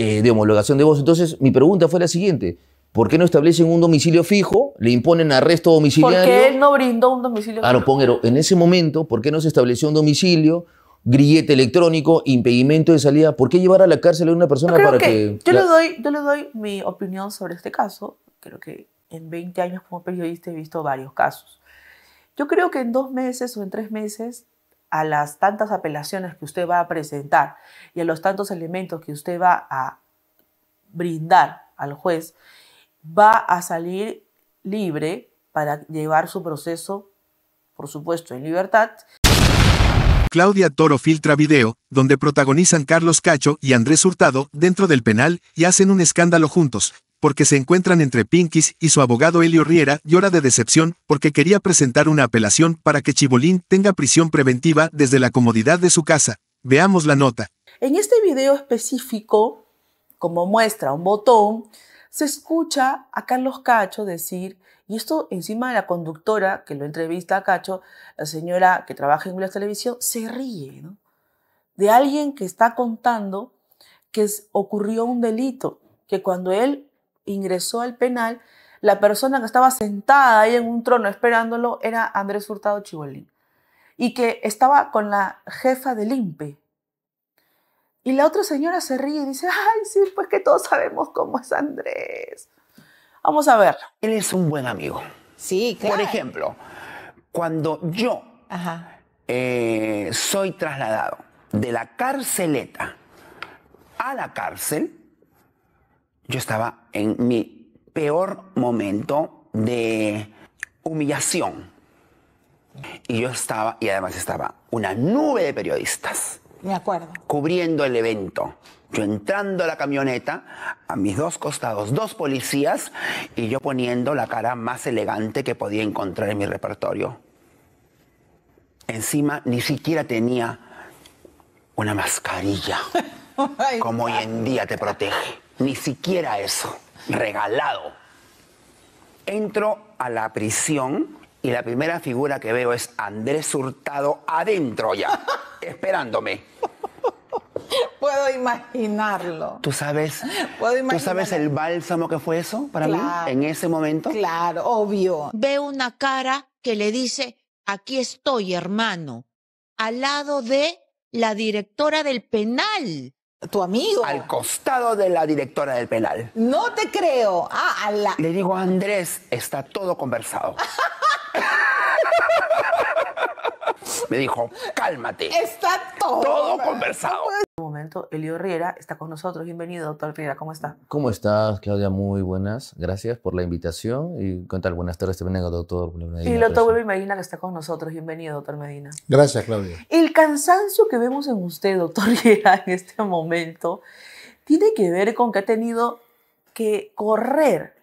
Eh, de homologación de voz. Entonces, mi pregunta fue la siguiente. ¿Por qué no establecen un domicilio fijo? ¿Le imponen arresto domiciliario? Porque él no brindó un domicilio ah, fijo. Ah, no, Pongero, en ese momento, ¿por qué no se estableció un domicilio? grillete electrónico, impedimento de salida. ¿Por qué llevar a la cárcel a una persona para que, Yo, le doy, yo le doy mi opinión sobre este caso. Creo que en 20 años como periodista he visto varios casos. Yo creo que en dos meses o en tres meses a las tantas apelaciones que usted va a presentar y a los tantos elementos que usted va a brindar al juez, va a salir libre para llevar su proceso, por supuesto, en libertad. Claudia Toro filtra video, donde protagonizan Carlos Cacho y Andrés Hurtado dentro del penal y hacen un escándalo juntos porque se encuentran entre Pinkis y su abogado Elio Riera, llora de decepción porque quería presentar una apelación para que Chibolín tenga prisión preventiva desde la comodidad de su casa. Veamos la nota. En este video específico, como muestra un botón, se escucha a Carlos Cacho decir, y esto encima de la conductora que lo entrevista a Cacho, la señora que trabaja en la televisión, se ríe, De alguien que está contando que ocurrió un delito, que cuando él ingresó al penal, la persona que estaba sentada ahí en un trono esperándolo era Andrés Hurtado Chibolín y que estaba con la jefa del INPE. Y la otra señora se ríe y dice, ay, sí, pues que todos sabemos cómo es Andrés. Vamos a ver. Él es un buen amigo. Sí, claro. Por ejemplo, cuando yo eh, soy trasladado de la carceleta a la cárcel, yo estaba en mi peor momento de humillación. Y yo estaba, y además estaba una nube de periodistas. Me acuerdo. Cubriendo el evento. Yo entrando a la camioneta, a mis dos costados, dos policías, y yo poniendo la cara más elegante que podía encontrar en mi repertorio. Encima ni siquiera tenía una mascarilla, como hoy en día te protege. Ni siquiera eso. Regalado. Entro a la prisión y la primera figura que veo es Andrés Hurtado adentro ya, esperándome. Puedo imaginarlo. ¿Tú sabes? ¿Tú sabes el bálsamo que fue eso para mí en ese momento? Claro, obvio. Veo una cara que le dice, aquí estoy, hermano, al lado de la directora del penal. Tu amigo. Al costado de la directora del penal. No te creo. Ah, a la... Le digo a Andrés, está todo conversado. Me dijo, cálmate. Está todo. Todo conversado momento, Elio Riera está con nosotros. Bienvenido, doctor Riera, ¿cómo está? ¿Cómo estás, Claudia? Muy buenas, gracias por la invitación. Y cuéntale Buenas tardes también al doctor Medina. Y el doctor Medina que está con nosotros. Bienvenido, doctor Medina. Gracias, Claudia. El cansancio que vemos en usted, doctor Riera, en este momento, tiene que ver con que ha tenido que correr,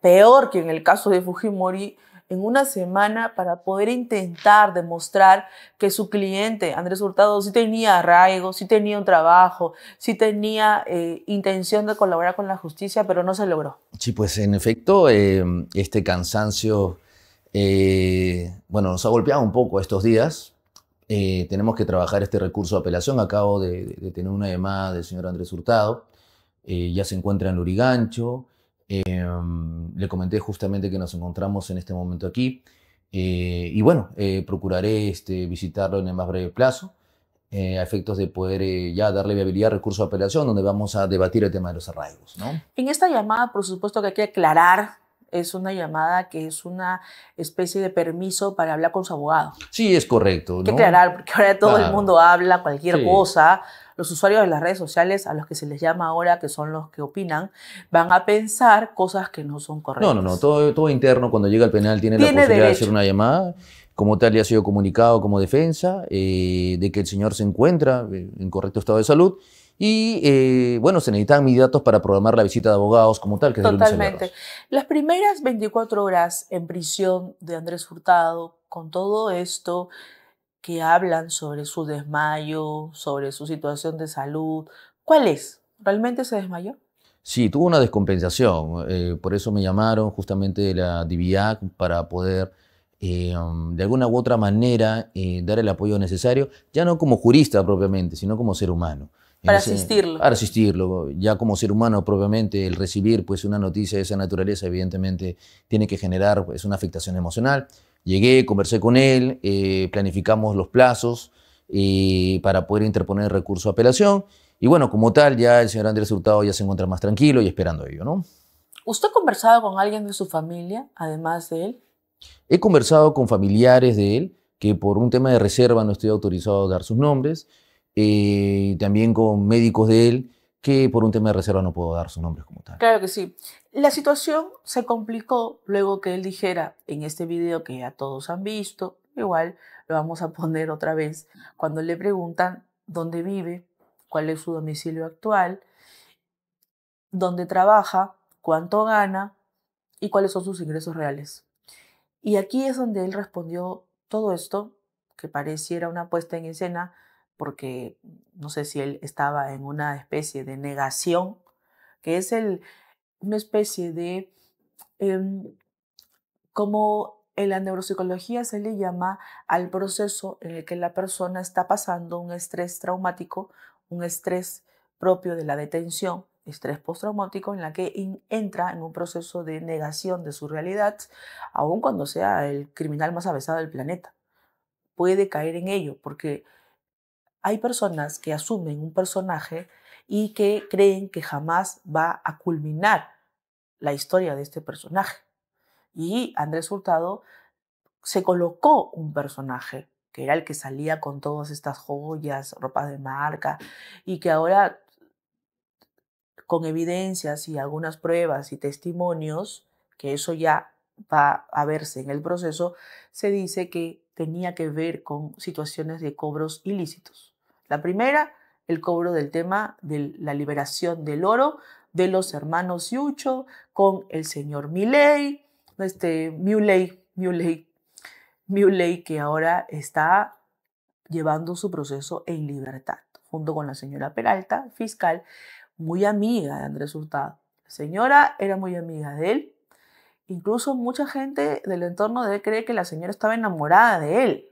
peor que en el caso de Fujimori, en una semana para poder intentar demostrar que su cliente, Andrés Hurtado, sí tenía arraigo, sí tenía un trabajo, sí tenía eh, intención de colaborar con la justicia, pero no se logró. Sí, pues en efecto, em, este cansancio, eh, bueno, nos ha golpeado un poco estos días. Eh, tenemos que trabajar este recurso de apelación. Acabo de, de tener una llamada del señor Andrés Hurtado. ya se encuentra en Lurigancho. Em, le comenté justamente que nos encontramos en este momento aquí. Eh, y bueno, eh, procuraré este, visitarlo en el más breve plazo, eh, a efectos de poder ya darle viabilidad a recurso de apelación, donde vamos a debatir el tema de los arraigos. ¿no? En esta llamada, por supuesto que hay que aclarar es una llamada que es una especie de permiso para hablar con su abogado. Sí, es correcto. Hay que porque ahora todo el mundo habla cualquier cosa. Los usuarios de las redes sociales, a los que se les llama ahora, que son los que opinan, van a pensar cosas que no son correctas. No, no, no. Todo, interno, cuando llega al penal, tiene, la posibilidad de hacer una llamada como tal ya ha sido comunicado como defensa, eh, de que el señor se encuentra eh, en correcto estado de salud y eh, bueno, se necesitan mis datos para programar la visita de abogados como tal. Que Totalmente. Las primeras 24 horas en prisión de Andrés Hurtado, con todo esto que hablan sobre su desmayo, sobre su situación de salud, ¿cuál es? ¿Realmente se desmayó? Sí, tuvo una descompensación. Eh, por eso me llamaron justamente de la DIVIAC para poder eh, de alguna u otra manera dar el apoyo necesario, ya no como jurista propiamente, sino como ser humano. Para asistirlo. Para asistirlo. Ya como ser humano propiamente, el recibir pues una noticia de esa naturaleza, evidentemente, tiene que generar pues, una afectación emocional. Llegué, conversé con él, eh, planificamos los plazos eh, para poder interponer recurso de apelación. Y bueno, como tal, ya el señor Andrés Hurtado ya se encuentra más tranquilo y esperando ello, ¿no? ¿Usted ha conversado con alguien de su familia, además de él? He conversado con familiares de él, que por un tema de reserva no estoy autorizado a dar sus nombres y eh, también con médicos de él, que por un tema de reserva no puedo dar sus nombres como tal. Claro que sí. La situación se complicó luego que él dijera en este video que ya todos han visto, igual lo vamos a poner otra vez, cuando le preguntan dónde vive, cuál es su domicilio actual, dónde trabaja, cuánto gana y cuáles son sus ingresos reales. Y aquí es donde él respondió todo esto, que pareciera una puesta en escena, porque no sé si él estaba en una especie de negación, que es el, una especie de, em, como en la neuropsicología se le llama al proceso en el que la persona está pasando un estrés traumático, un estrés propio de la detención, estrés postraumático, en la que entra en un proceso de negación de su realidad, aun cuando sea el criminal más avesado del planeta. Puede caer en ello, porque hay personas que asumen un personaje y que creen que jamás va a culminar la historia de este personaje. Y Andrés resultado, se colocó un personaje que era el que salía con todas estas joyas, ropa de marca, y que ahora con evidencias y algunas pruebas y testimonios, que eso ya va a verse en el proceso, se dice que tenía que ver con situaciones de cobros ilícitos. La primera, el cobro del tema de la liberación del oro de los hermanos Yucho con el señor Milley, este Muley, Muley, Muley que ahora está llevando su proceso en libertad, junto con la señora Peralta, fiscal, muy amiga de Andrés Hurtado. La señora era muy amiga de él Incluso mucha gente del entorno de él cree que la señora estaba enamorada de él,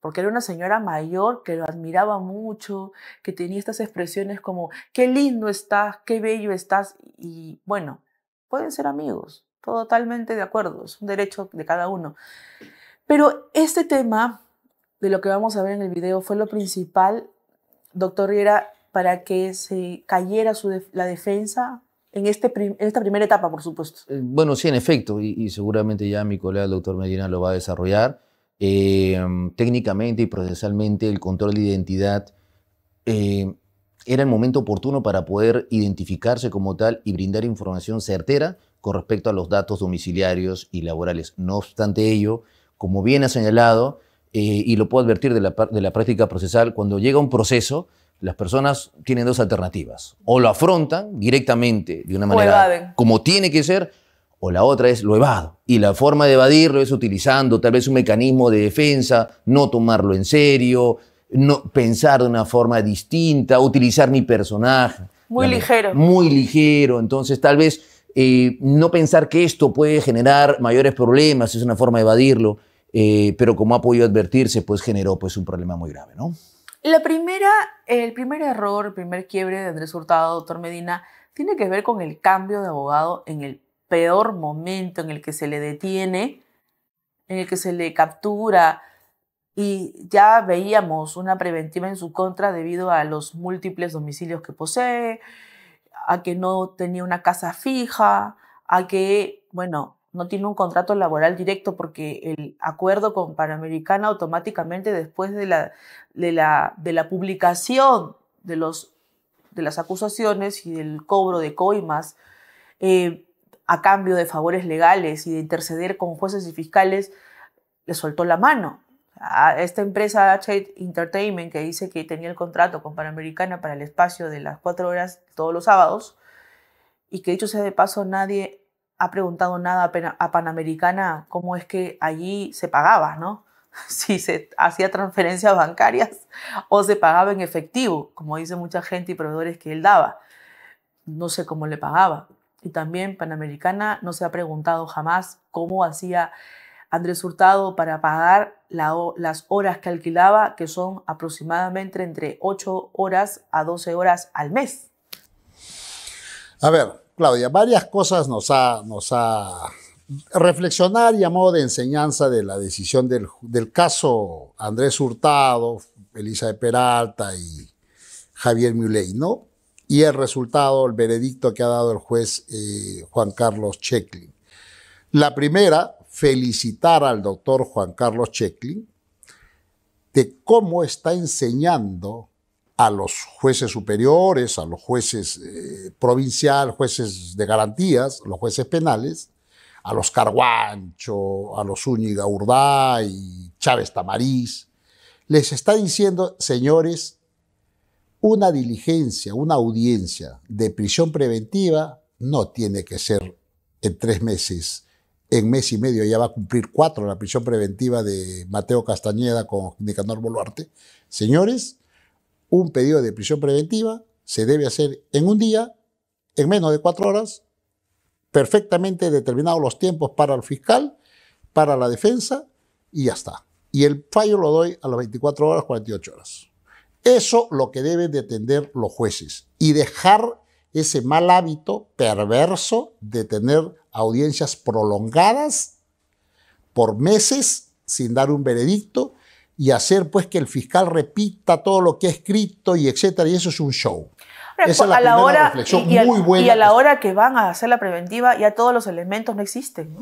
porque era una señora mayor que lo admiraba mucho, que tenía estas expresiones como, qué lindo estás, qué bello estás, y bueno, pueden ser amigos, totalmente de acuerdo, es un derecho de cada uno. Pero este tema de lo que vamos a ver en el video fue lo principal, doctor Riera, para que se cayera la defensa este en, esta primera etapa, por supuesto. Eh, bueno, sí, en efecto, y, seguramente ya mi colega el doctor Medina lo va a desarrollar. Em, técnicamente y procesalmente el control de identidad eh, era el momento oportuno para poder identificarse como tal y brindar información certera con respecto a los datos domiciliarios y laborales. No obstante ello, como bien ha señalado, eh, y lo puedo advertir de la, de la práctica procesal, cuando llega un proceso, las personas tienen dos alternativas. O lo afrontan directamente de una manera como tiene que ser, o la otra es lo evado. Y la forma de evadirlo es utilizando tal vez un mecanismo de defensa, no tomarlo en serio, no pensar de una forma distinta, utilizar mi personaje. Muy ligero. Muy ligero. Entonces tal vez eh, no pensar que esto puede generar mayores problemas es una forma de evadirlo. Eh, pero como ha podido advertirse, pues generó pues, un problema muy grave, ¿no? La primera, el primer error, el primer quiebre de Andrés Hurtado, doctor Medina, tiene que ver con el cambio de abogado en el peor momento en el que se le detiene, en el que se le captura, y ya veíamos una preventiva en su contra debido a los múltiples domicilios que posee, a que no tenía una casa fija, a que, bueno, no tiene un contrato laboral directo porque el acuerdo con Panamericana automáticamente después de la, de la, de la publicación de, los, de las acusaciones y del cobro de coimas eh, a cambio de favores legales y de interceder con jueces y fiscales, le soltó la mano. A esta empresa h Entertainment, que dice que tenía el contrato con Panamericana para el espacio de las cuatro horas todos los sábados, y que dicho sea de paso, nadie ha preguntado nada a Panamericana cómo es que allí se pagaba, ¿no? si se hacía transferencias bancarias o se pagaba en efectivo, como dice mucha gente y proveedores que él daba. No sé cómo le pagaba. Y también Panamericana no se ha preguntado jamás cómo hacía Andrés Hurtado para pagar las horas que alquilaba, que son aproximadamente entre 8 horas a 12 horas al mes. A ver, Claudia, varias cosas nos ha, nos ha reflexionar y a modo de enseñanza de la decisión del, caso Andrés Hurtado, Elisa de Peralta y Javier Muley, ¿no? Y el resultado, el veredicto que ha dado el juez eh, Juan Carlos Checklin. La primera, felicitar al doctor Juan Carlos Checklin de cómo está enseñando a los jueces superiores, a los jueces provinciales, eh, provincial, jueces de garantías, los jueces penales, a los Carguancho, a los Urdá y Chávez Tamariz, les está diciendo, señores, una diligencia, una audiencia de prisión preventiva no tiene que ser en tres meses. En mes y medio ya va a cumplir cuatro la prisión preventiva de Mateo Castañeda con Nicanor Boluarte. Señores, un pedido de prisión preventiva se debe hacer en un día, en menos de cuatro horas, perfectamente determinados los tiempos para el fiscal, para la defensa y ya está. Y el fallo lo doy a las 24 horas, 48 horas. Eso lo que deben de atender los jueces y dejar ese mal hábito perverso de tener audiencias prolongadas por meses sin dar un veredicto y hacer pues que el fiscal repita todo lo que ha escrito y etcétera y eso es un show. Pues, a la hora, y, a la hora que van a hacer la preventiva, ya todos los elementos no existen.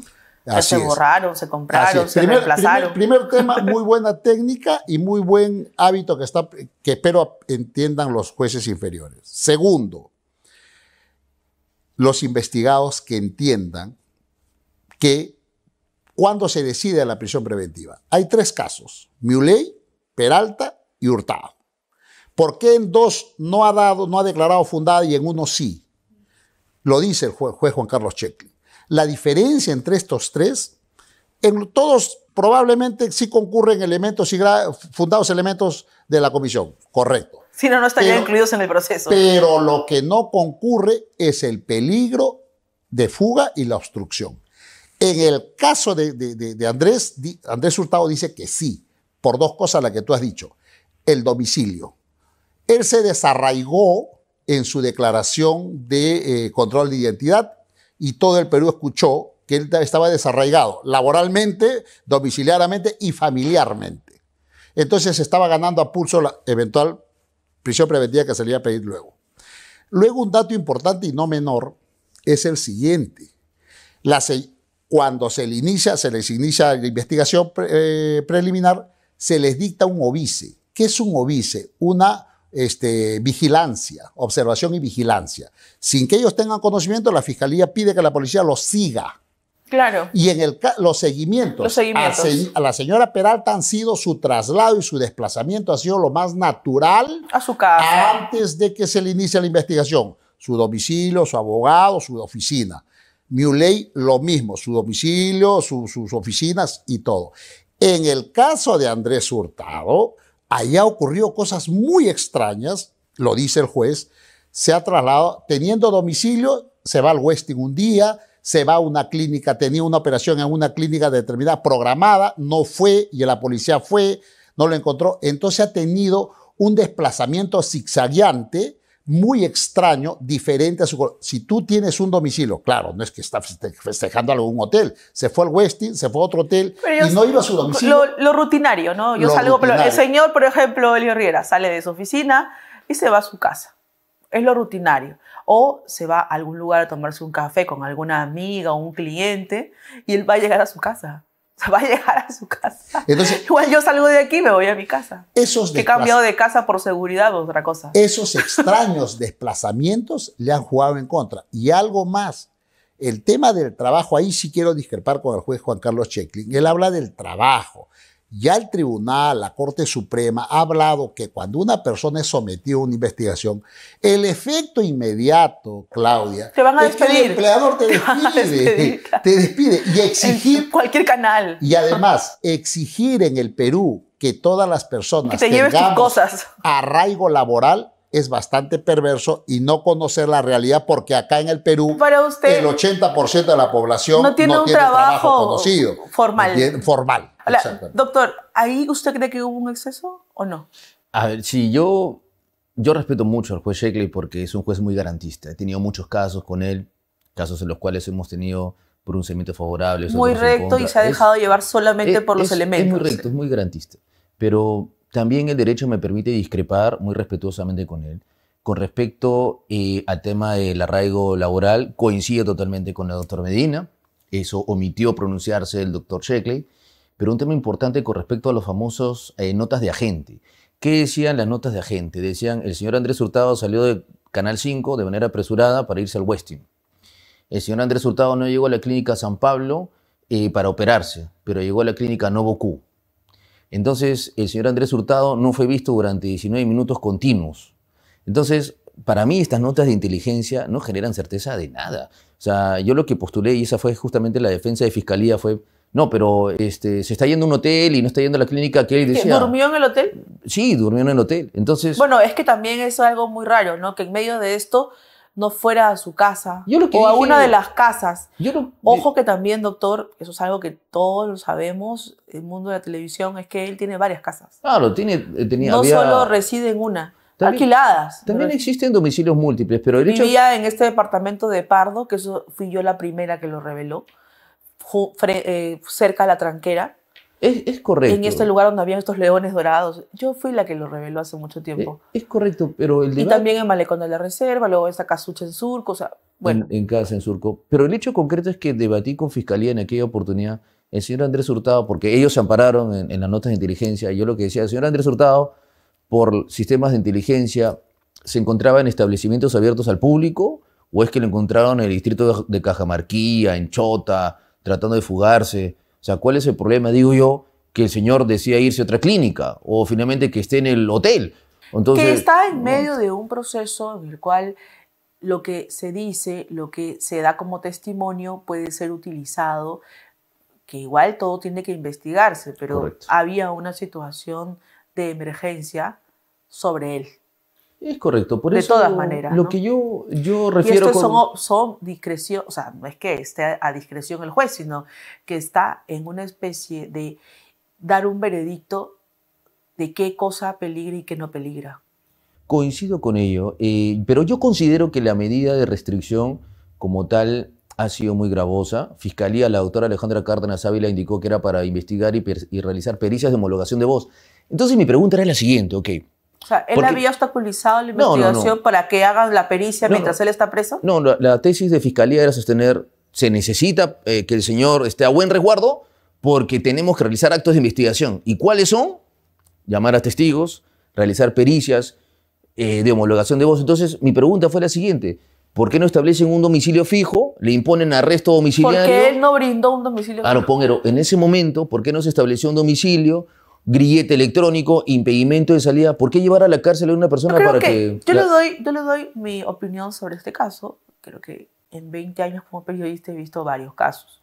se borraron, se compraron, se reemplazaron. Primer, tema, muy buena técnica y muy buen hábito que, está, que espero entiendan los jueces inferiores. Segundo, los investigados que entiendan que cuando se decide la prisión preventiva. Hay tres casos, Muley, Peralta y Hurtado. ¿Por qué en dos no ha, dado, no ha declarado fundada y en uno sí? Lo dice el juez, Juan Carlos Checklin. La diferencia entre estos tres, en todos probablemente sí concurren elementos fundados elementos de la comisión, correcto. Si no, no estarían incluidos en el proceso. Pero lo que no concurre es el peligro de fuga y la obstrucción. En el caso de, de Andrés, Andrés Hurtado dice que sí, por dos cosas las que tú has dicho. El domicilio, él se desarraigó en su declaración de eh, control de identidad y todo el Perú escuchó que él estaba desarraigado laboralmente, domiciliariamente y familiarmente. Entonces estaba ganando a pulso la eventual prisión preventiva que se le iba a pedir luego. Luego un dato importante y no menor es el siguiente. cuando se le inicia, se les inicia la investigación eh, preliminar, se les dicta un obice. ¿Qué es un obice? Una este, vigilancia, observación y vigilancia. Sin que ellos tengan conocimiento, la fiscalía pide que la policía los siga. Claro. Y en el, los seguimientos, los seguimientos. A, la señora Peralta han sido su traslado y su desplazamiento ha sido lo más natural a su casa antes de que se le inicie la investigación. Su domicilio, su abogado, su oficina. Muley lo mismo, su domicilio, sus oficinas y todo. En el caso de Andrés Hurtado, Allá ocurrió cosas muy extrañas, lo dice el juez. Se ha trasladado, teniendo domicilio, se va al Westing un día, se va a una clínica, tenía una operación en una clínica determinada, programada, no fue y la policía fue, no lo encontró. Entonces ha tenido un desplazamiento zigzagueante muy extraño, diferente a su... Si tú tienes un domicilio, claro, no es que está festejando algún hotel, se fue al Westin, se fue a otro hotel y no iba a su domicilio. Lo, rutinario, ¿no? Yo salgo, el señor, por ejemplo, Elio Riera, sale de su oficina y se va a su casa. Es lo rutinario. O se va a algún lugar a tomarse un café con alguna amiga o un cliente y él va a llegar a su casa. va a llegar a su casa. Igual yo salgo de aquí y me voy a mi casa. he cambiado de casa por seguridad o otra cosa. Esos extraños desplazamientos le han jugado en contra. Y algo más, el tema del trabajo, ahí sí quiero discrepar con el juez Juan Carlos Checklin. Él habla del trabajo. Ya el tribunal, la Corte Suprema, ha hablado que cuando una persona es sometida a una investigación, el efecto inmediato, Claudia, te es que el empleador te, despide. Te despide. Y exigir. cualquier canal. Y además, exigir en el Perú que todas las personas que cosas. arraigo laboral es bastante perverso y no conocer la realidad porque acá en el Perú el 80% de la población no tiene, un trabajo, conocido. Formal. formal. doctor, ¿ahí usted cree que hubo un exceso o no? A ver, si yo, yo respeto mucho al juez Sheckley porque es un juez muy garantista. He tenido muchos casos con él, casos en los cuales hemos tenido pronunciamientos favorables. Muy recto y se ha dejado llevar solamente por los elementos. Es muy recto, es muy garantista. Pero también el derecho me permite discrepar muy respetuosamente con él. Con respecto eh, al tema del arraigo laboral, coincide totalmente con el doctor Medina. Eso omitió pronunciarse el doctor Sheckley. Pero un tema importante con respecto a los famosos eh, notas de agente. ¿Qué decían las notas de agente? Decían, el señor Andrés Hurtado salió de Canal 5 de manera apresurada para irse al Westin. El señor Andrés Hurtado no llegó a la clínica San Pablo eh, para operarse, pero llegó a la clínica Novo entonces, el señor Andrés Hurtado no fue visto durante 19 minutos continuos. Entonces, para mí estas notas de inteligencia no generan certeza de nada. O sea, yo lo que postulé, y esa fue justamente la defensa de fiscalía, fue, no, pero este, se está yendo a un hotel y no está yendo a la clínica que él decía. ¿Durmió en el hotel? Sí, durmió en el hotel. Entonces... Bueno, es que también es algo muy raro, ¿no? Que en medio de esto no fuera a su casa o a una de las casas. Yo Ojo que también, doctor, eso es algo que todos lo sabemos, el mundo de la televisión, es que él tiene varias casas. Claro, tiene, eh, tenía, no solo reside en una. alquiladas. También existen domicilios múltiples, pero el hecho... Vivía en este departamento de Pardo, que eso fui yo la primera que lo reveló, eh, cerca a la tranquera, es, correcto. En este lugar donde había estos leones dorados. Yo fui la que lo reveló hace mucho eh, tiempo. Es, correcto, pero el Y también en Malecón de la Reserva, luego esa casucha en Surco, o sea, bueno. En, casa en Surco. Pero el hecho concreto es que debatí con Fiscalía en aquella oportunidad el señor Andrés Hurtado, porque ellos se ampararon en, en las notas de inteligencia. Y yo lo que decía, el señor Andrés Hurtado, por sistemas de inteligencia, se encontraba en establecimientos abiertos al público, o es que lo encontraron en el distrito de Cajamarquía, en Chota, tratando de fugarse o sea, ¿cuál es el problema? Digo yo que el señor decía irse a otra clínica o finalmente que esté en el hotel. Entonces, que está en medio de un proceso en el cual lo que se dice, lo que se da como testimonio puede ser utilizado, que igual todo tiene que investigarse, pero había una situación de emergencia sobre él. Es correcto, por eso. De todas maneras. Lo que yo, yo refiero. Y estos son, son discreción, o sea, no es que esté a discreción el juez, sino que está en una especie de dar un veredicto de qué cosa peligra y qué no peligra. Coincido con ello, eh, pero yo considero que la medida de restricción como tal ha sido muy gravosa. Fiscalía, la doctora Alejandra Cárdenas Ávila indicó que era para investigar y, y realizar pericias de homologación de voz. Entonces mi pregunta era la siguiente, ok, sea, ¿él había obstaculizado la investigación para que hagan la pericia mientras él está preso? No, la, tesis de fiscalía era sostener, se necesita eh, que el señor esté a buen resguardo porque tenemos que realizar actos de investigación. ¿Y cuáles son? Llamar a testigos, realizar pericias eh, de homologación de voz. Entonces, mi pregunta fue la siguiente. ¿Por qué no establecen un domicilio fijo? ¿Le imponen arresto domiciliario? Porque él no brindó un domicilio ah, fijo. no, Pongero, en ese momento, ¿por qué no se estableció un domicilio? grillete electrónico, impedimento de salida. ¿Por qué llevar a la cárcel a una persona para que, yo, le doy, yo le doy mi opinión sobre este caso. Creo que en 20 años como periodista he visto varios casos.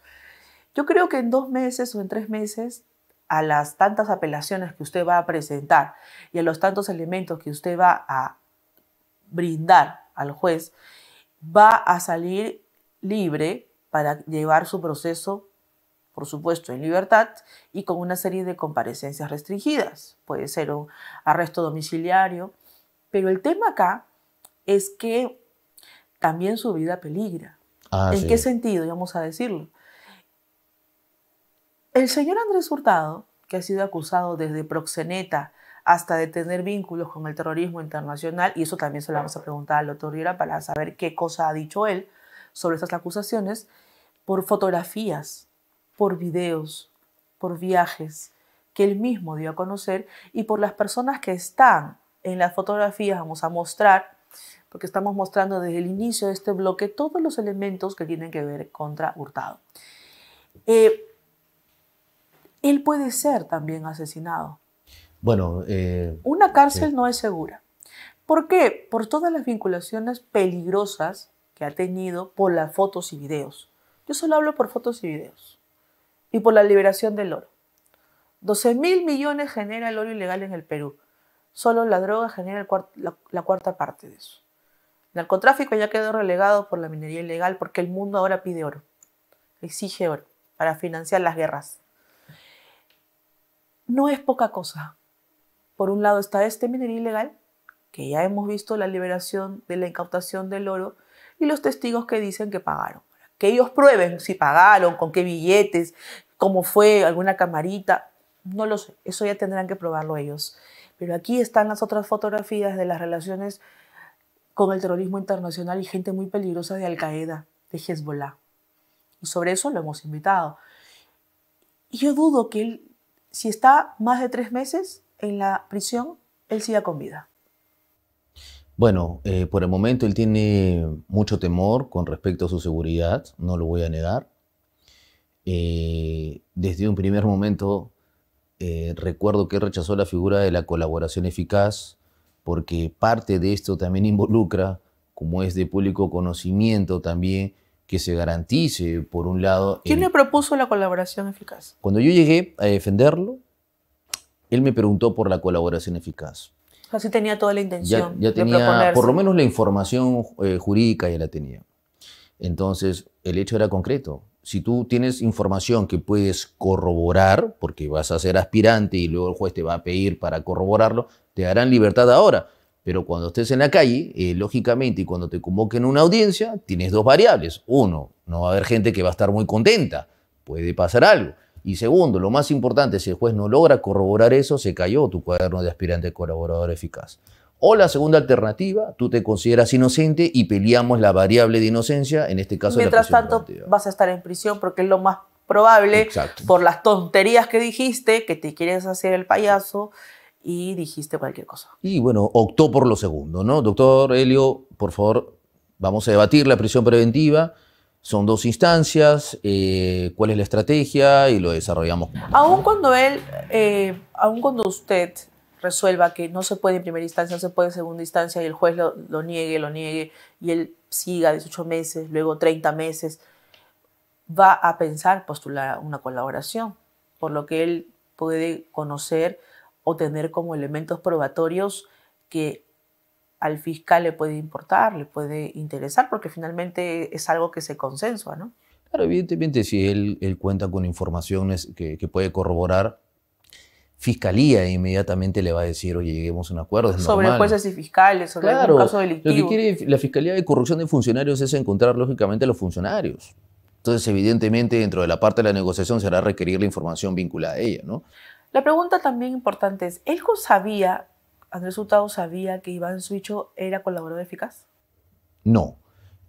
Yo creo que en dos meses o en tres meses, a las tantas apelaciones que usted va a presentar y a los tantos elementos que usted va a brindar al juez, va a salir libre para llevar su proceso por supuesto, en libertad y con una serie de comparecencias restringidas. Puede ser un arresto domiciliario. Pero el tema acá es que también su vida peligra. Ah, ¿En qué sentido? Vamos a decirlo. El señor Andrés Hurtado, que ha sido acusado desde proxeneta hasta de tener vínculos con el terrorismo internacional, y eso también se lo vamos a preguntar al doctor Riera para saber qué cosa ha dicho él sobre estas acusaciones, por fotografías por videos, por viajes que él mismo dio a conocer y por las personas que están en las fotografías, vamos a mostrar, porque estamos mostrando desde el inicio de este bloque todos los elementos que tienen que ver contra Hurtado. Eh, él puede ser también asesinado. Bueno, eh, una cárcel no es segura. ¿Por qué? Por todas las vinculaciones peligrosas que ha tenido por las fotos y videos. Yo solo hablo por fotos y videos y por la liberación del oro. 12 mil millones genera el oro ilegal en el Perú. Solo la droga genera la, la cuarta parte de eso. El narcotráfico ya quedó relegado por la minería ilegal porque el mundo ahora pide oro, exige oro para financiar las guerras. No es poca cosa. Por un lado está este minería ilegal, que ya hemos visto la liberación de la incautación del oro y los testigos que dicen que pagaron que ellos prueben si pagaron, con qué billetes, cómo fue, alguna camarita, no lo sé, eso ya tendrán que probarlo ellos. Pero aquí están las otras fotografías de las relaciones con el terrorismo internacional y gente muy peligrosa de Al-Qaeda, de Hezbollah. Y sobre eso lo hemos invitado. Y yo dudo que él, si está más de tres meses en la prisión, él siga con vida. Bueno, eh, por el momento él tiene mucho temor con respecto a su seguridad, no lo voy a negar. Eh, desde un primer momento eh, recuerdo que rechazó la figura de la colaboración eficaz porque parte de esto también involucra, como es de público conocimiento también, que se garantice, por un lado... ¿Quién le propuso la colaboración eficaz? Cuando yo llegué a defenderlo, él me preguntó por la colaboración eficaz sea, tenía toda la intención. Ya, tenía, por lo menos la información eh, jurídica ya la tenía. Entonces, el hecho era concreto. Si tú tienes información que puedes corroborar, porque vas a ser aspirante y luego el juez te va a pedir para corroborarlo, te darán libertad ahora. Pero cuando estés en la calle, eh, lógicamente, y cuando te convoquen una audiencia, tienes dos variables. Uno, no va a haber gente que va a estar muy contenta, puede pasar algo. Y segundo, lo más importante, si el juez no logra corroborar eso, se cayó tu cuaderno de aspirante colaborador eficaz. O la segunda alternativa, tú te consideras inocente y peleamos la variable de inocencia, en este caso. Mientras la tanto, vas a estar en prisión porque es lo más probable por las tonterías que dijiste, que te quieres hacer el payaso y dijiste cualquier cosa. Y bueno, optó por lo segundo, ¿no? Doctor Helio, por favor, vamos a debatir la prisión preventiva son dos instancias, eh, cuál es la estrategia y lo desarrollamos. Aún cuando él, eh, cuando usted resuelva que no se puede en primera instancia, no se puede en segunda instancia y el juez lo, lo niegue, lo niegue y él siga 18 meses, luego 30 meses, va a pensar postular una colaboración, por lo que él puede conocer o tener como elementos probatorios que al fiscal le puede importar, le puede interesar, porque finalmente es algo que se consensua, ¿no? Claro, evidentemente, si él, cuenta con informaciones que, puede corroborar, Fiscalía inmediatamente le va a decir, oye, lleguemos a un acuerdo. Es sobre jueces y fiscales, sobre un caso delictivo. Lo que quiere la Fiscalía de Corrupción de Funcionarios es encontrar, lógicamente, a los funcionarios. Entonces, evidentemente, dentro de la parte de la negociación será requerir la información vinculada a ella, ¿no? La pregunta también importante es, ¿él sabía Andrés Hurtado sabía que Iván Suicho era colaborador eficaz? No.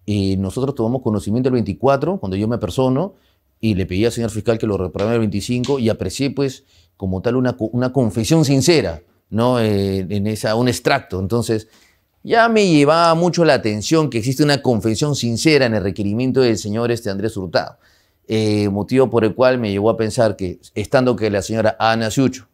nosotros tomamos conocimiento el 24, cuando yo me persono, y le pedí al señor fiscal que lo reprogramara el 25, y aprecié, pues, como tal, una, una confesión sincera, ¿no? Eh, en esa, un extracto. Entonces, ya me llevaba mucho la atención que existe una confesión sincera en el requerimiento del señor este Andrés Hurtado. Eh, motivo por el cual me llevó a pensar que, estando que la señora Ana Sucho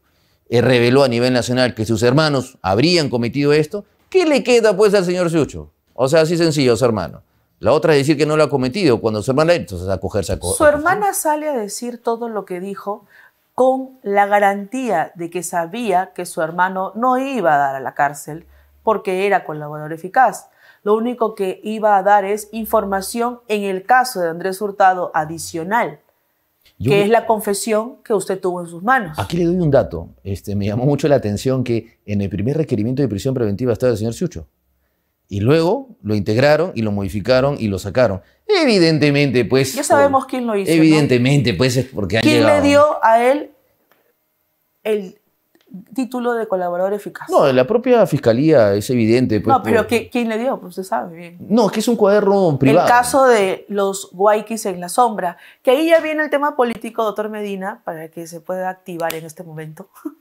eh, reveló a nivel nacional que sus hermanos habrían cometido esto, ¿qué le queda pues al señor Sucho? O sea, así sencillo, su hermano. La otra es decir que no lo ha cometido cuando su hermana, entonces acogerse a Su hermana sale a decir todo lo que dijo con la garantía de que sabía que su hermano no iba a dar a la cárcel porque era colaborador eficaz. Lo único que iba a dar es información en el caso de Andrés Hurtado adicional que es la confesión que usted tuvo en sus manos. Aquí le doy un dato. Este, me llamó mucho la atención que en el primer requerimiento de prisión preventiva estaba el señor Chucho. Y luego lo integraron y lo modificaron y lo sacaron. Evidentemente, pues. Ya sabemos quién lo hizo. Evidentemente, pues es porque. ¿Quién le dio a él el, título de colaborador eficaz. No, de la propia fiscalía es evidente. Pues, no, pero ¿quién le dio? Pues, usted sabe bien. No, es que es un cuaderno privado. El caso de los guayquis en la sombra, que ahí ya viene el tema político, doctor Medina, para que se pueda activar en este momento.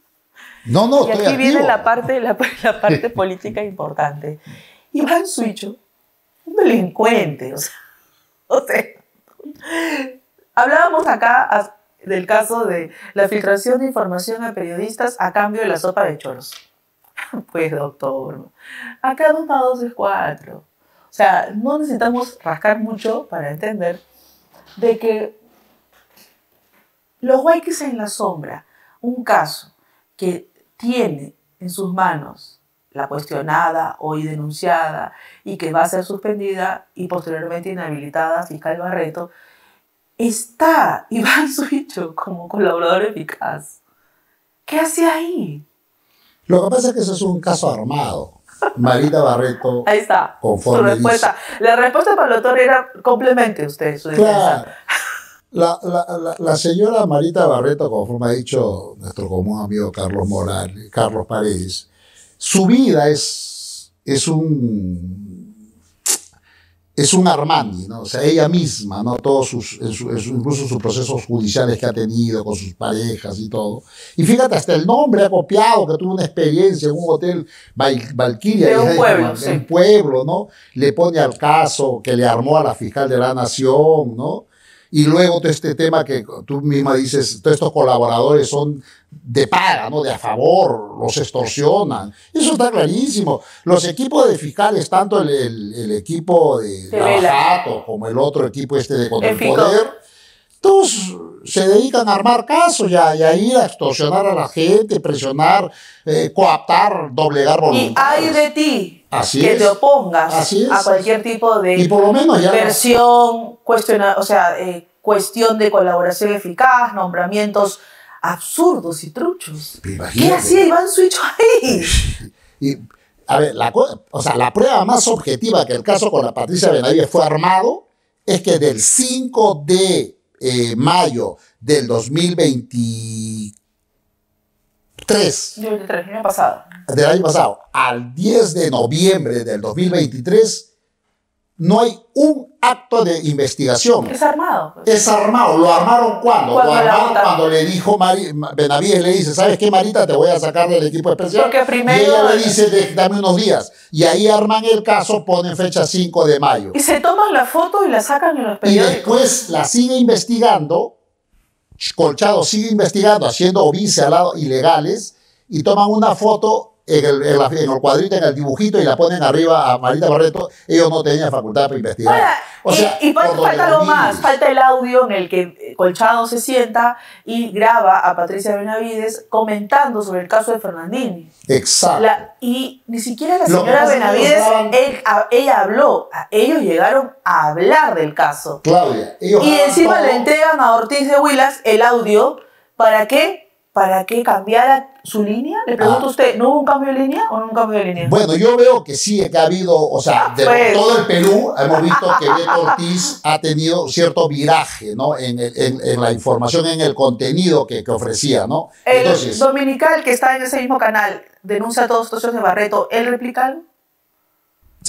No, no, Y aquí viene la parte, la, parte política importante. Iván Suicho, un delincuente, o sea hablábamos acá del caso de la filtración de información a periodistas a cambio de la sopa de choros. Pues doctor, acá dos más dos es cuatro. O sea, no necesitamos rascar mucho para entender de que los huayques en la sombra, un caso que tiene en sus manos la cuestionada, hoy denunciada, y que va a ser suspendida y posteriormente inhabilitada fiscal Barreto, está Iván Suicho como colaborador eficaz. ¿Qué hace ahí? Lo que pasa es que eso es un caso armado. Marita Barreto. Ahí está. su respuesta. La respuesta para el Torre era complemente usted su claro. La, señora Marita Barreto, conforme ha dicho nuestro común amigo Carlos Morales, Carlos Paredes, su vida es, es un es un Armani, ¿no? O sea, ella misma, ¿no? Todos sus, incluso sus procesos judiciales que ha tenido con sus parejas y todo. Y fíjate, hasta el nombre ha copiado, que tuvo una experiencia en un hotel Valkyria. De un pueblo, pueblo, ¿no? Le pone al caso que le armó a la fiscal de la nación, ¿no? Y luego todo este tema que tú misma dices, todos estos colaboradores son de paga, ¿no? De a favor, los extorsionan. Eso está clarísimo. Los equipos de fiscales, tanto el, equipo de Abajato como el otro equipo este de contra el poder, todos se dedican a armar casos y a, ir a extorsionar a la gente, presionar, eh, coaptar, doblegar voluntades. Y hay de ti que te opongas a cualquier tipo de versión, cuestiona, o sea, eh, cuestión de colaboración eficaz, nombramientos absurdos y truchos. ¿Qué hacía Iván Suicho ahí? a ver, la, o sea, la prueba más objetiva que el caso con la Patricia Benavides fue armado es que del 5 de eh, mayo del 2023. Del año pasado. Del año pasado al 10 de noviembre del 2023 no hay un acto de investigación. Es armado. Es armado. ¿Lo armaron cuándo? Cuando cuando le dijo Benavides, le dice, ¿sabes qué, Marita? Te voy a sacar del equipo especial. Porque primero... Y ella le dice, dame unos días. Y ahí arman el caso, ponen fecha 5 de mayo. Y se toman la foto y la sacan en los periódicos. Y después la sigue investigando, Colchado sigue investigando, haciendo obice al lado ilegales, y toman una foto en el, cuadrito, en el dibujito y la ponen arriba a Marita Barreto, ellos no tenían facultad para investigar. Eh, y, falta, falta más, falta el audio en el que eh, Colchado se sienta y graba a Patricia Benavides comentando sobre el caso de Fernandini. Exacto. y ni siquiera la señora Benavides, ella habló, ellos llegaron a hablar del caso. Claudia, Y encima le entregan a Ortiz de Huilas el audio, ¿para que para que cambiara su línea? Le pregunto ah. a usted, ¿no hubo un cambio de línea o no un cambio de línea? Bueno, yo veo que sí, que ha habido, o sea, de pues. todo el Perú hemos visto que Beto Ortiz ha tenido cierto viraje, ¿no? En, la información, en el contenido que, ofrecía, ¿no? El dominical que está en ese mismo canal denuncia a todos los socios de Barreto, el replica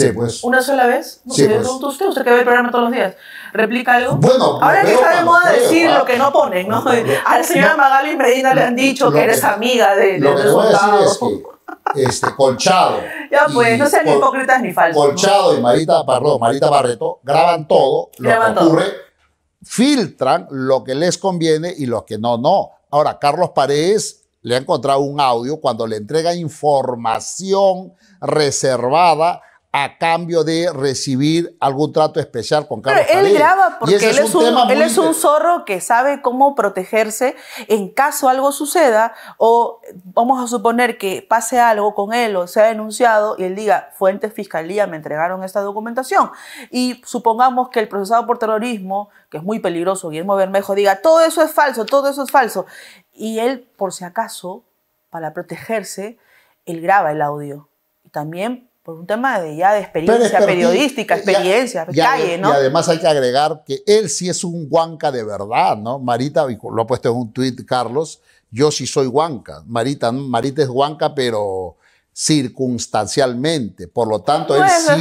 ¿Una pues. sola vez? No, sí, pues. usted, usted que ve el programa todos los días, ¿replica algo? Bueno, ahora que está de moda decir ah. lo que no ponen, ¿no? A la señora y Medina le han dicho que eres amiga de. Lo que voy a decir es que. Este, Colchado. Ya pues, no sean hipócritas ni falsos. Colchado y Marita, Marita Barreto graban todo lo que ocurre, filtran lo que les conviene y lo que no, no. Ahora, Carlos Paredes le ha encontrado un audio cuando le entrega información reservada a cambio de recibir algún trato especial con Carlos Pero Él graba porque él, es, un, él es un, zorro que sabe cómo protegerse en caso algo suceda o vamos a suponer que pase algo con él o sea denunciado y él diga, fuentes fiscalía me entregaron esta documentación. Y supongamos que el procesado por terrorismo, que es muy peligroso, Guillermo Bermejo, diga, todo eso es falso, todo eso es falso. Y él, por si acaso, para protegerse, él graba el audio. Y también por un tema de ya de experiencia periodística, experiencia, calle, ¿no? Y además hay que agregar que él sí es un huanca de verdad, ¿no? Marita, lo ha puesto en un tuit Carlos, yo sí soy huanca. Marita, Marita es huanca, pero circunstancialmente. Por lo tanto, él sí...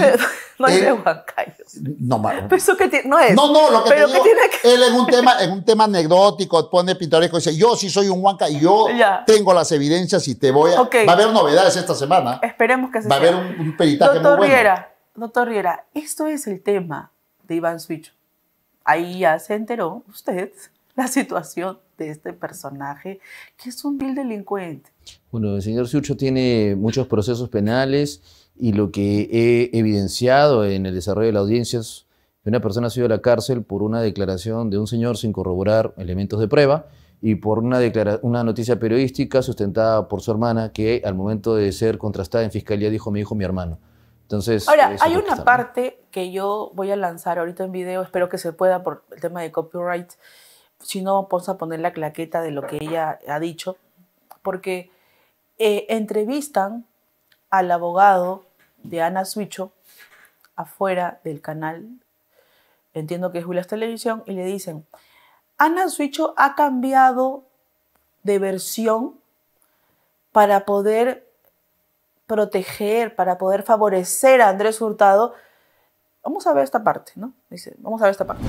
Eh, no es de No, eso que no es. No, no, lo que, digo, tiene él en un tema, en un tema anecdótico pone pintoresco y dice, yo sí soy un huanca y yo tengo las evidencias y te voy a... Va a haber novedades esta semana. Esperemos que se Va a haber un, peritaje muy bueno. Riera, doctor Riera, esto es el tema de Iván Switch. Ahí ya se enteró usted la situación de este personaje, que es un vil delincuente. Bueno, el señor Sucho tiene muchos procesos penales y lo que he evidenciado en el desarrollo de las audiencias, que una persona ha sido a la cárcel por una declaración de un señor sin corroborar elementos de prueba y por una, una noticia periodística sustentada por su hermana que al momento de ser contrastada en fiscalía dijo mi hijo, mi hermano. Entonces, Ahora, hay una parte que yo voy a lanzar ahorita en video, espero que se pueda por el tema de copyright, si no vamos a poner la claqueta de lo que ella ha dicho, porque eh, entrevistan al abogado de Ana Suicho afuera del canal, entiendo que es Julias Televisión, y le dicen, Ana Suicho ha cambiado de versión para poder proteger, para poder favorecer a Andrés Hurtado. Vamos a ver esta parte, ¿no? Dice, vamos a ver esta parte.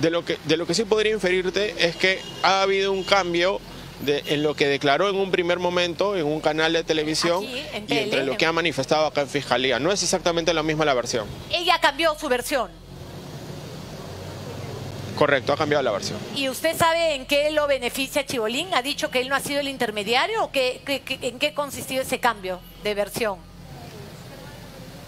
De lo que, de lo que sí podría inferirte es que ha habido un cambio en lo que declaró en un primer momento en un canal de televisión y entre lo que ha manifestado acá en Fiscalía. No es exactamente la misma la versión. Ella cambió su versión. Correcto, ha cambiado la versión. ¿Y usted sabe en qué lo beneficia Chivolín? ¿Ha dicho que él no ha sido el intermediario o que, en qué consistió ese cambio de versión?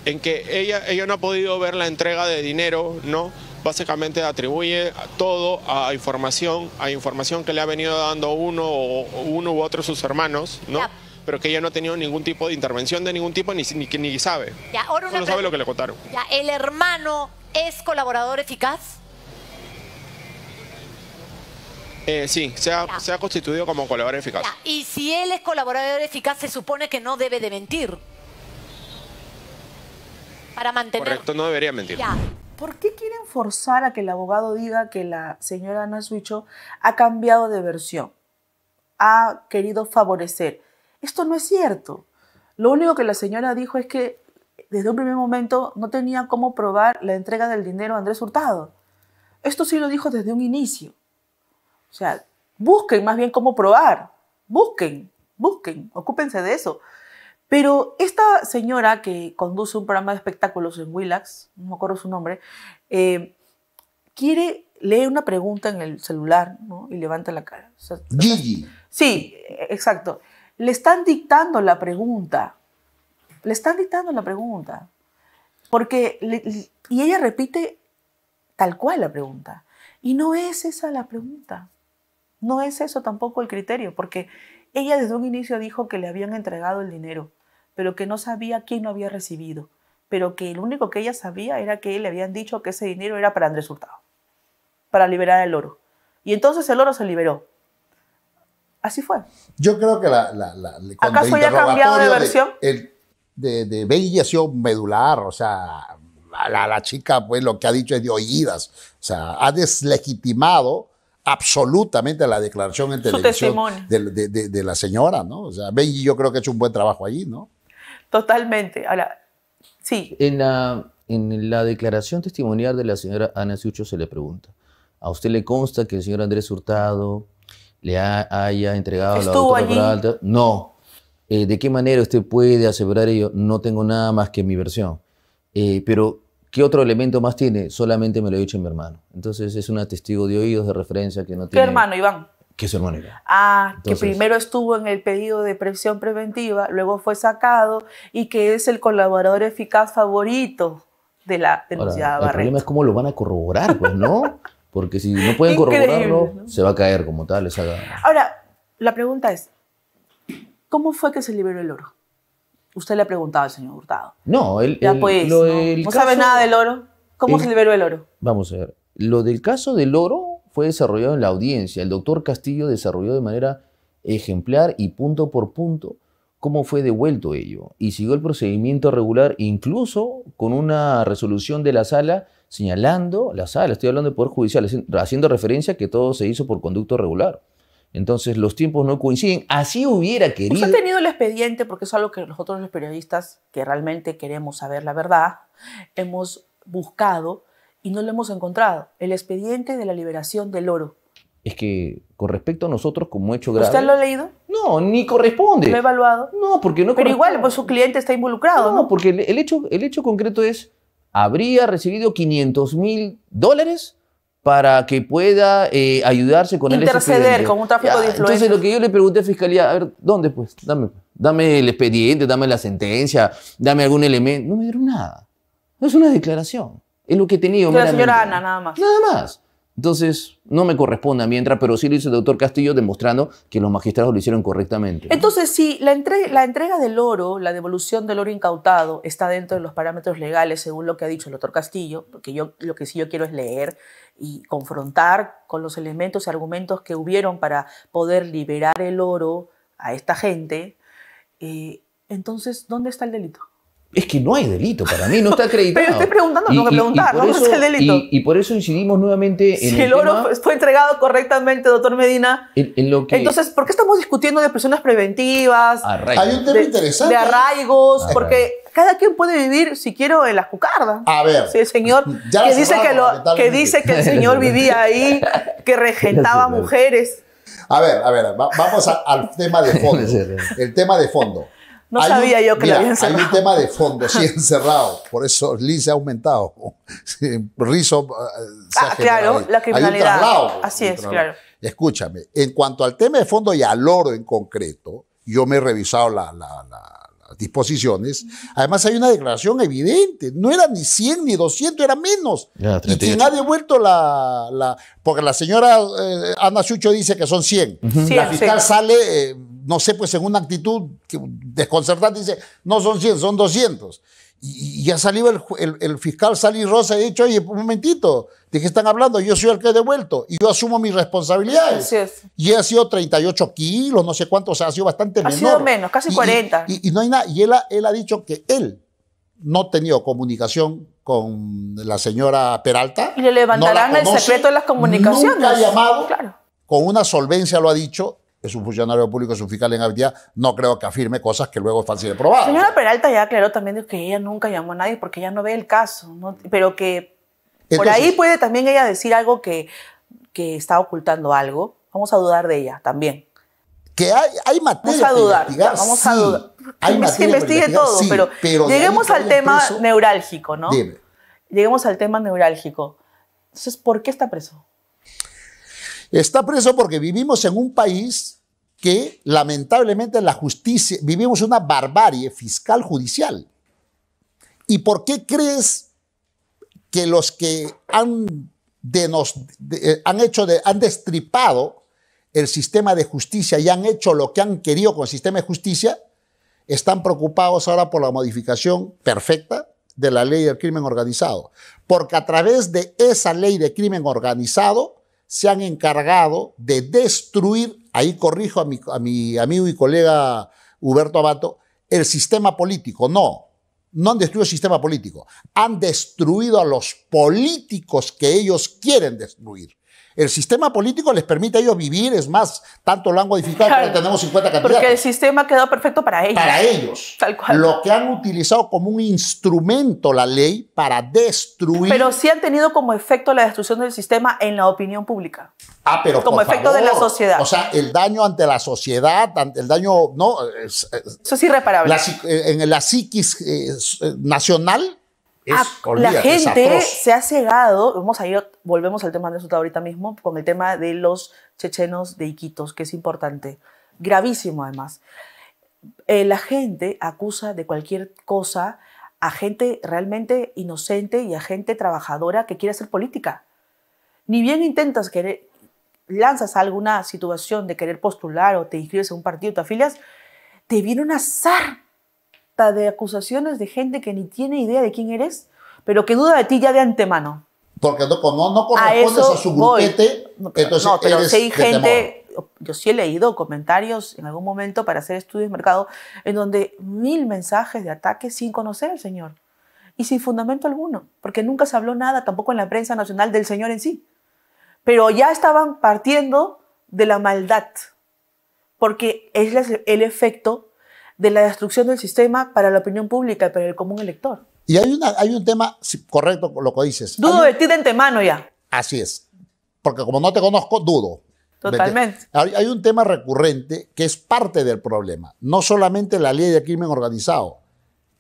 En que ella, ella no ha podido ver la entrega de dinero, ¿no? básicamente atribuye todo a información, a información que le ha venido dando uno o uno u otro de sus hermanos, ¿no? Pero que ella no ha tenido ningún tipo de intervención de ningún tipo ni, ni, ni sabe. Ya, ahora sabe lo que le contaron. ¿El hermano es colaborador eficaz? Eh, sí, se ha, se ha, constituido como colaborador eficaz. Y si él es colaborador eficaz, se supone que no debe de mentir. Para mantener... Correcto, no debería mentir. ¿Por qué quieren forzar a que el abogado diga que la señora Ana Suicho ha cambiado de versión? Ha querido favorecer. Esto no es cierto. Lo único que la señora dijo es que desde un primer momento no tenía cómo probar la entrega del dinero a Andrés Hurtado. Esto sí lo dijo desde un inicio. O sea, busquen más bien cómo probar. Busquen, busquen, ocúpense de eso. Pero esta señora que conduce un programa de espectáculos en Willax, no me acuerdo su nombre, eh, quiere leer una pregunta en el celular y levanta la cara. Gigi. Sí, exacto. Le están dictando la pregunta. Le están dictando la pregunta. Porque y ella repite tal cual la pregunta. Y no es esa la pregunta. No es eso tampoco el criterio, porque ella desde un inicio dijo que le habían entregado el dinero, pero que no sabía quién lo había recibido, pero que lo único que ella sabía era que le habían dicho que ese dinero era para Andrés Hurtado, para liberar el oro. Y entonces el oro se liberó. Así fue. Yo creo que la... la, la ¿Acaso cambiado de versión? De, el, de medular, o sea, la, la, chica pues lo que ha dicho es de oídas, o sea, ha deslegitimado absolutamente a la declaración en de, la señora, ¿no? O sea, Benji yo creo que ha hecho un buen trabajo allí, ¿no? Totalmente. Ahora, sí. En la, declaración testimonial de la señora Ana Ciucho se le pregunta, ¿a usted le consta que el señor Andrés Hurtado le haya entregado ¿Estuvo allí? No. Eh, ¿De qué manera usted puede asegurar ello? No tengo nada más que mi versión. Eh, pero ¿Qué otro elemento más tiene? Solamente me lo ha dicho mi hermano. Entonces es un testigo de oídos de referencia que no tiene. ¿Qué hermano, Iván? ¿Qué es hermano Iván. Ah, que primero estuvo en el pedido de presión preventiva, luego fue sacado y que es el colaborador eficaz favorito de la denunciada Barreto. El problema es cómo lo van a corroborar, pues, ¿no? Porque si no pueden corroborarlo, se va a caer como tal esa... Ahora, la pregunta es, ¿cómo fue que se liberó el oro? usted le ha preguntado al señor Hurtado. No, él pues, ¿no? sabe nada del oro? ¿Cómo se liberó el oro? Vamos a ver. Lo del caso del oro fue desarrollado en la audiencia. El doctor Castillo desarrolló de manera ejemplar y punto por punto cómo fue devuelto ello y siguió el procedimiento regular incluso con una resolución de la sala señalando, la sala, estoy hablando de Poder Judicial, haciendo referencia a que todo se hizo por conducto regular. Entonces los tiempos no coinciden. Así hubiera pues querido. Usted ha tenido el expediente, porque es algo que nosotros los periodistas que realmente queremos saber la verdad, hemos buscado y no lo hemos encontrado. El expediente de la liberación del oro. Es que con respecto a nosotros como hecho grave... ¿Usted lo ha leído? No, ni corresponde. ¿Lo ha evaluado? No, porque no Pero igual, pues su cliente está involucrado. No, porque hecho, el hecho concreto es, habría recibido 500 mil dólares para que pueda eh, ayudarse con Interceder el con un tráfico de influencias. Entonces lo que yo le pregunté a Fiscalía, a ver, ¿dónde pues? Dame, dame el expediente, dame la sentencia, dame algún elemento. No me dieron nada. No es una declaración. Es lo que he tenido. La señora Ana, nada más. Nada más. Entonces, no me corresponde a mí entrar, pero sí lo hizo el doctor Castillo demostrando que los magistrados lo hicieron correctamente. Entonces, si la, la entrega del oro, la devolución del oro incautado, está dentro de los parámetros legales, según lo que ha dicho el doctor Castillo, porque yo lo que sí yo quiero es leer y confrontar con los elementos y argumentos que hubieron para poder liberar el oro a esta gente, eh, entonces, ¿dónde está el delito? Es que no hay delito, para mí no está acreditado. Pero estoy preguntando, tengo que preguntar, no es el delito. Y, por eso incidimos nuevamente en. Si el, oro fue entregado correctamente, doctor Medina. En, lo que, entonces, ¿por qué estamos discutiendo de personas preventivas? Hay un tema de, interesante. De arraigos, porque cada quien puede vivir, si quiero, en la cucarda. A ver. Si el señor ya que, dice que, lo, que dice que el señor vivía ahí, que regentaba mujeres. A ver, a ver, vamos al tema de fondo. el tema de fondo. No sabía yo que habían cerrado. Hay un tema de fondo, sí, encerrado. Por eso LIS se ha aumentado. Rizo eh, se ah, Claro, la criminalidad. Así es, claro. Escúchame, en cuanto al tema de fondo y al oro en concreto, yo me he revisado la, disposiciones. Además hay una declaración evidente, no era ni 100 ni 200, era menos. y quien ha devuelto la, Porque la señora eh, Ana Chucho dice que son 100. la fiscal sale eh, no sé, pues en una actitud desconcertante, dice, no son 100, son 200. Y, ha salido el, fiscal Sally Rosa y ha dicho, oye, un momentito, ¿de qué están hablando? Yo soy el que he devuelto y yo asumo mis responsabilidades. Y ha sido 38 kilos, no sé cuánto, o sea, ha sido bastante Ha sido menos, casi 40. Y, no hay nada, y él ha, dicho que él no ha tenido comunicación con la señora Peralta. Y le levantarán el secreto de las comunicaciones. Nunca ha llamado, con una solvencia lo ha dicho, es un funcionario público, es un fiscal en habilidad, no creo que afirme cosas que luego es fácil de probar. Señora Peralta ya aclaró también que ella nunca llamó a nadie porque ella no ve el caso, pero que por ahí puede también ella decir algo que, que está ocultando algo. Vamos a dudar de ella también que hay, hay materia vamos a dudar, vamos a dudar. Hay que investigue todo, pero, lleguemos al tema neurálgico, ¿no? Lleguemos al tema neurálgico. Entonces, ¿por qué está preso? Está preso porque vivimos en un país que lamentablemente la justicia, vivimos una barbarie fiscal judicial. ¿Y por qué crees que los que han, de nos, eh, han, hecho han destripado el sistema de justicia y han hecho lo que han querido con el sistema de justicia, están preocupados ahora por la modificación perfecta de la ley del crimen organizado? Porque a través de esa ley de crimen organizado, se han encargado de destruir, ahí corrijo a mi, a mi amigo y colega Huberto Abato, el sistema político. No, no han destruido el sistema político, han destruido a los políticos que ellos quieren destruir. El sistema político les permite a ellos vivir, es más, tanto lo han modificado que tenemos 50 candidatos. Porque el sistema quedó perfecto para ellos. Para ellos. Tal cual. Lo que han utilizado como un instrumento la ley para destruir. Pero sí han tenido como efecto la destrucción del sistema en la opinión pública. Ah, pero como efecto de la sociedad. O sea, el daño ante la sociedad, el daño no. Eso es irreparable. Eh, en la psiquis eh, eh, nacional Ah, la gente se ha cegado, vamos a ir, volvemos al tema de eso ahorita mismo, con el tema de los chechenos de Iquitos, que es importante, gravísimo además. Eh, la gente acusa de cualquier cosa a gente realmente inocente y a gente trabajadora que quiere hacer política. Ni bien intentas querer, lanzas alguna situación de querer postular o te inscribes en un partido, te afilias, te viene una zarpa de acusaciones de gente que ni tiene idea de quién eres, pero que duda de ti ya de antemano. Porque no, no, correspondes a, su grupete, No, pero hay gente, yo sí he leído comentarios en algún momento para hacer estudios de mercado, en donde mil mensajes de ataque sin conocer al señor y sin fundamento alguno, porque nunca se habló nada tampoco en la prensa nacional del señor en sí. Pero ya estaban partiendo de la maldad, porque es el efecto de la destrucción del sistema para la opinión pública, para el común elector. Y hay, una, hay un tema, correcto lo que dices. Dudo de ti de antemano ya. Así es. Porque como no te conozco, dudo. Totalmente. Hay, un tema recurrente que es parte del problema. No solamente la ley de crimen organizado,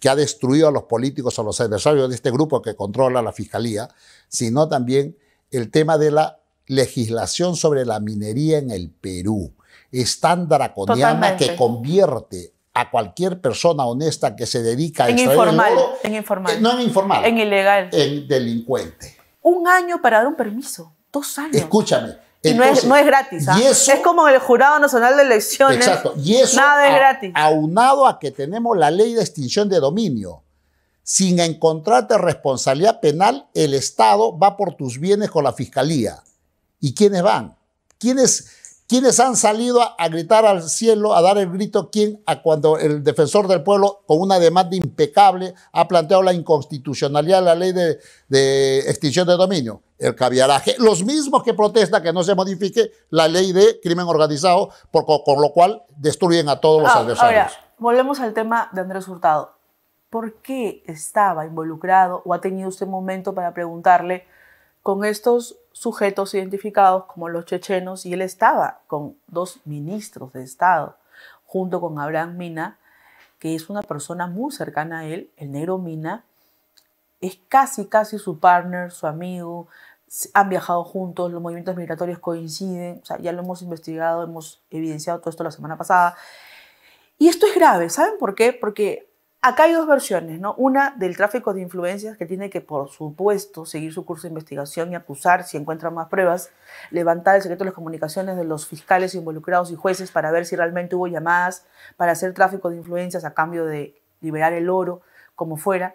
que ha destruido a los políticos, a los adversarios de este grupo que controla la fiscalía, sino también el tema de la legislación sobre la minería en el Perú. Es tan draconiana que convierte a cualquier persona honesta que se dedica a en en informal. Eh, no en informal. En ilegal. En delincuente. Un año para dar un permiso. Dos años. Escúchame. no, es, gratis. ¿ah? es como el Jurado Nacional de Elecciones. Exacto. Y eso Nada es gratis. aunado a que tenemos la ley de extinción de dominio. Sin encontrarte responsabilidad penal, el Estado va por tus bienes con la Fiscalía. ¿Y quiénes van? ¿Quiénes ¿Quiénes han salido a, gritar al cielo, a dar el grito, ¿Quién? a cuando el defensor del pueblo, con una demanda impecable, ha planteado la inconstitucionalidad de la ley de, extinción de dominio, el caviaraje. Los mismos que protestan que no se modifique la ley de crimen organizado, por, con lo cual destruyen a todos los ah, adversarios. Ahora, volvemos al tema de Andrés Hurtado. ¿Por qué estaba involucrado o ha tenido usted momento para preguntarle con estos sujetos identificados como los chechenos y él estaba con dos ministros de Estado, junto con Abraham Mina, que es una persona muy cercana a él, el negro Mina, es casi, casi su partner, su amigo, han viajado juntos, los movimientos migratorios coinciden, o sea, ya lo hemos investigado, hemos evidenciado todo esto la semana pasada. Y esto es grave, ¿saben por qué? Porque Acá hay dos versiones, ¿no? Una del tráfico de influencias que tiene que, por supuesto, seguir su curso de investigación y acusar si encuentran más pruebas, levantar el secreto de las comunicaciones de los fiscales involucrados y jueces para ver si realmente hubo llamadas para hacer tráfico de influencias a cambio de liberar el oro, como fuera.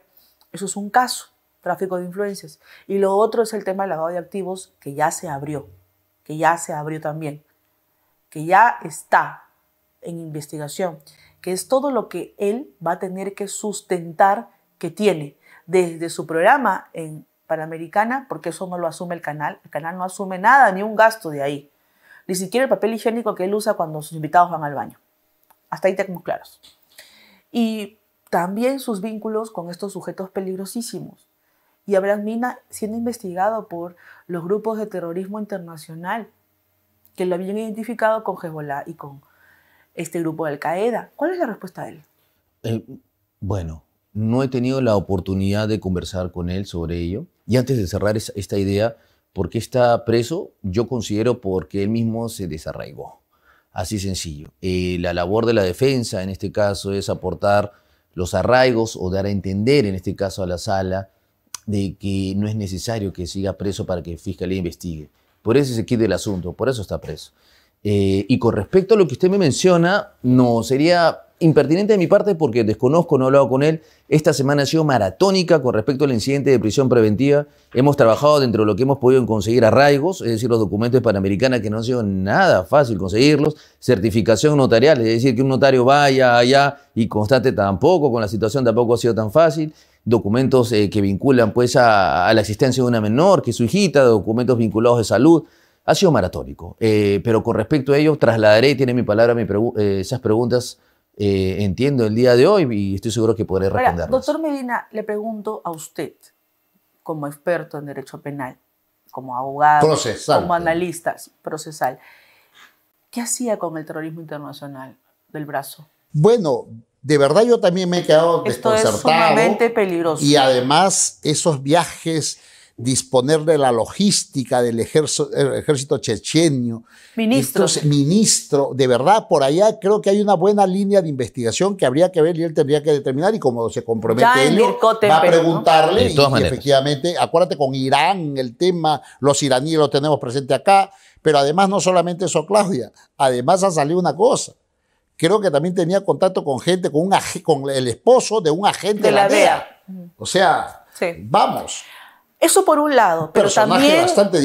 Eso es un caso, tráfico de influencias. Y lo otro es el tema del lavado de activos que ya se abrió, que ya se abrió también, que ya está en investigación, que es todo lo que él va a tener que sustentar que tiene desde su programa en Panamericana, porque eso no lo asume el canal, el canal no asume nada, ni un gasto de ahí, ni siquiera el papel higiénico que él usa cuando sus invitados van al baño. Hasta ahí tenemos claros. Y también sus vínculos con estos sujetos peligrosísimos. Y Abrahamina Mina siendo investigado por los grupos de terrorismo internacional que lo habían identificado con Hezbollah y con este grupo de Al-Qaeda. ¿Cuál es la respuesta de él? Eh, bueno, no he tenido la oportunidad de conversar con él sobre ello. Y antes de cerrar esta idea, ¿por qué está preso? Yo considero porque él mismo se desarraigó. Así sencillo. Eh, la labor de la defensa en este caso es aportar los arraigos o dar a entender en este caso a la sala de que no es necesario que siga preso para que Fiscalía investigue. Por eso se quede el asunto, por eso está preso. Eh, y con respecto a lo que usted me menciona, no, sería impertinente de mi parte porque desconozco, no he hablado con él. Esta semana ha sido maratónica con respecto al incidente de prisión preventiva. Hemos trabajado dentro de lo que hemos podido conseguir arraigos, es decir, los documentos de Panamericana que no han sido nada fácil conseguirlos, certificación notarial, es decir, que un notario vaya allá y constate tampoco, con la situación tampoco ha sido tan fácil documentos eh, que vinculan pues a, la existencia de una menor, que su hijita, documentos vinculados de salud ha sido maratónico. Eh, pero con respecto a ello, trasladaré, tiene mi palabra, eh, esas preguntas eh, entiendo el día de hoy y estoy seguro que podré responderlas. doctor Medina, le pregunto a usted, como experto en derecho penal, como abogado, como analista procesal, ¿qué hacía con el terrorismo internacional del brazo? Bueno, de verdad yo también me he quedado Esto desconcertado. peligroso. Y además esos viajes disponer de la logística del ejército, chechenio. Ministro. ministro, de verdad, por allá creo que hay una buena línea de investigación que habría que ver y él tendría que determinar y como se compromete él, va a preguntarle y, efectivamente, acuérdate con Irán el tema, los iraníes lo tenemos presente acá, pero además no solamente eso, Claudia, además ha salido una cosa. Creo que también tenía contacto con gente, con, un, con el esposo de un agente de la DEA. O sea, sí. vamos. Eso por un lado, pero también... bastante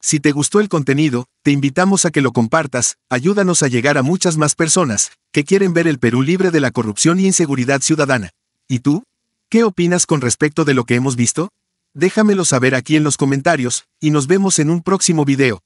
Si te gustó el contenido, te invitamos a que lo compartas, ayúdanos a llegar a muchas más personas que quieren ver el Perú libre de la corrupción y inseguridad ciudadana. ¿Y tú? ¿Qué opinas con respecto de lo que hemos visto? Déjamelo saber aquí en los comentarios, y nos vemos en un próximo video.